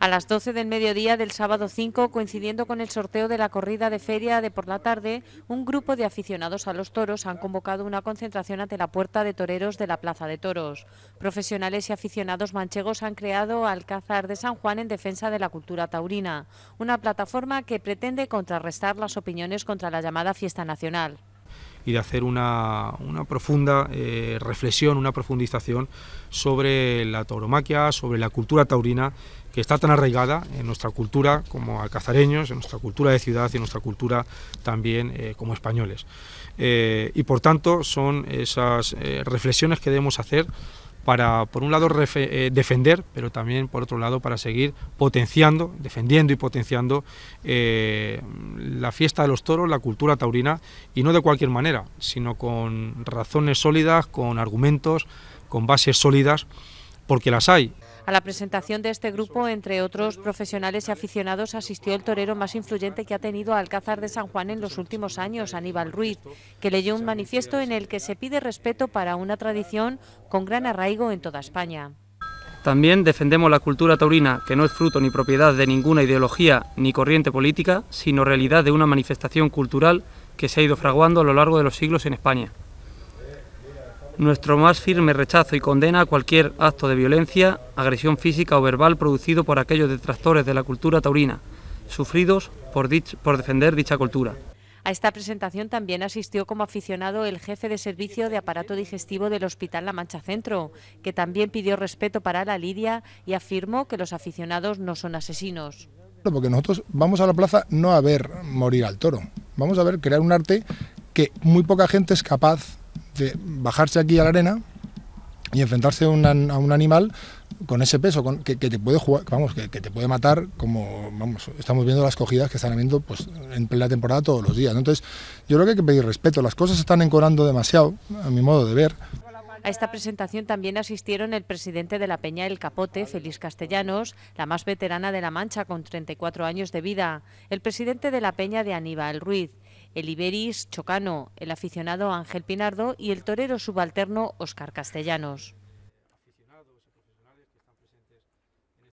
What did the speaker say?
A las 12 del mediodía del sábado 5, coincidiendo con el sorteo de la corrida de feria de por la tarde, un grupo de aficionados a los toros han convocado una concentración ante la puerta de toreros de la Plaza de Toros. Profesionales y aficionados manchegos han creado Alcázar de San Juan en defensa de la cultura taurina, una plataforma que pretende contrarrestar las opiniones contra la llamada fiesta nacional y de hacer una, profunda eh, reflexión, una profundización sobre la tauromaquia, sobre la cultura taurina que está tan arraigada en nuestra cultura como alcazareños, en nuestra cultura de ciudad y en nuestra cultura también eh, como españoles. Eh, y por tanto son esas reflexiones que debemos hacer para, por un lado, eh, defender, pero también, por otro lado, para seguir potenciando, defendiendo y potenciando eh, la fiesta de los toros, la cultura taurina, y no de cualquier manera, sino con razones sólidas, con argumentos, con bases sólidas, porque las hay. A la presentación de este grupo, entre otros profesionales y aficionados, asistió el torero más influyente que ha tenido Alcázar de San Juan en los últimos años, Aníbal Ruiz, que leyó un manifiesto en el que se pide respeto para una tradición con gran arraigo en toda España. También defendemos la cultura taurina, que no es fruto ni propiedad de ninguna ideología ni corriente política, sino realidad de una manifestación cultural que se ha ido fraguando a lo largo de los siglos en España nuestro más firme rechazo y condena a cualquier acto de violencia, agresión física o verbal producido por aquellos detractores de la cultura taurina, sufridos por, defender dicha cultura. A esta presentación también asistió como aficionado el jefe de servicio de aparato digestivo del Hospital La Mancha Centro, que también pidió respeto para la lidia y afirmó que los aficionados no son asesinos. Porque nosotros vamos a la plaza no a ver morir al toro, vamos a ver crear un arte que muy poca gente es capaz de bajarse aquí a la arena y enfrentarse a un, animal con ese peso con, que, te puede vamos, que, te puede matar como vamos, estamos viendo las cogidas que están habiendo pues, en plena temporada todos los días. Entonces, yo creo que hay que pedir respeto, las cosas están encorando demasiado, a mi modo de ver. A esta presentación también asistieron el presidente de la Peña El Capote, Feliz Castellanos, la más veterana de la Mancha con 34 años de vida, el presidente de la Peña de Aníbal Ruiz, el Iberis Chocano, el aficionado Ángel Pinardo y el torero subalterno Óscar Castellanos.